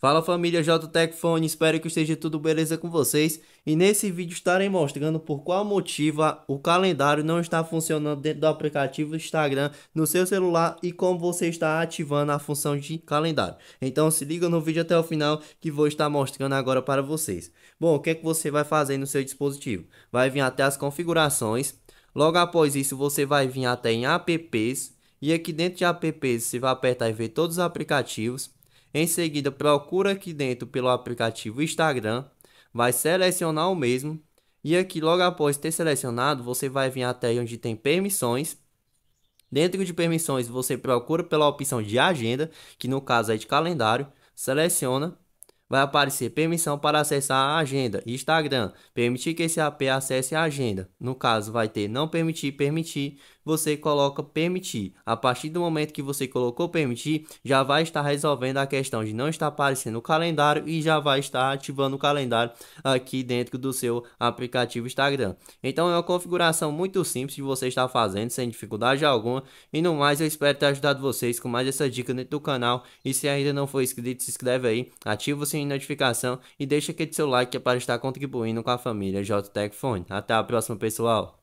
Fala família JTEC Fone, espero que esteja tudo beleza com vocês e nesse vídeo estarei mostrando por qual motivo o calendário não está funcionando dentro do aplicativo Instagram no seu celular e como você está ativando a função de calendário. Então se liga no vídeo até o final que vou estar mostrando agora para vocês. Bom, o que é que você vai fazer no seu dispositivo? Vai vir até as configurações, logo após isso você vai vir até em apps e aqui dentro de apps você vai apertar e ver todos os aplicativos. Em seguida, procura aqui dentro pelo aplicativo Instagram, vai selecionar o mesmo e aqui logo após ter selecionado, você vai vir até onde tem permissões. Dentro de permissões, você procura pela opção de agenda, que no caso é de calendário, seleciona vai aparecer permissão para acessar a agenda, Instagram, permitir que esse AP acesse a agenda. No caso, vai ter não permitir, permitir, você coloca permitir. A partir do momento que você colocou permitir, já vai estar resolvendo a questão de não estar aparecendo o calendário e já vai estar ativando o calendário aqui dentro do seu aplicativo Instagram. Então é uma configuração muito simples que você está fazendo sem dificuldade alguma. E no mais, eu espero ter ajudado vocês com mais essa dica dentro do canal. E se ainda não for inscrito, se inscreve aí, ativa o sininho de notificação e deixa aquele seu like é para estar contribuindo com a família JTech Phone. Até a próxima, pessoal!